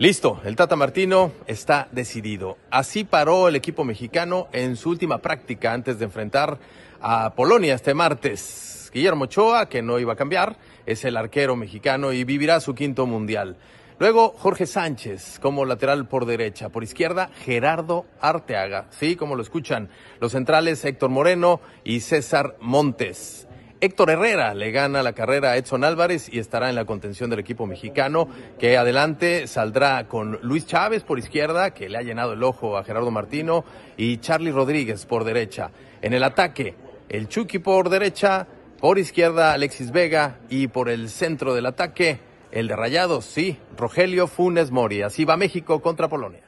Listo, el Tata Martino está decidido. Así paró el equipo mexicano en su última práctica antes de enfrentar a Polonia este martes. Guillermo Ochoa, que no iba a cambiar, es el arquero mexicano y vivirá su quinto mundial. Luego Jorge Sánchez como lateral por derecha, por izquierda Gerardo Arteaga, sí, como lo escuchan, los centrales Héctor Moreno y César Montes. Héctor Herrera le gana la carrera a Edson Álvarez y estará en la contención del equipo mexicano, que adelante saldrá con Luis Chávez por izquierda, que le ha llenado el ojo a Gerardo Martino, y Charlie Rodríguez por derecha. En el ataque, el Chucky por derecha, por izquierda Alexis Vega y por el centro del ataque, el de Rayados, sí, Rogelio Funes Mori. Así va México contra Polonia.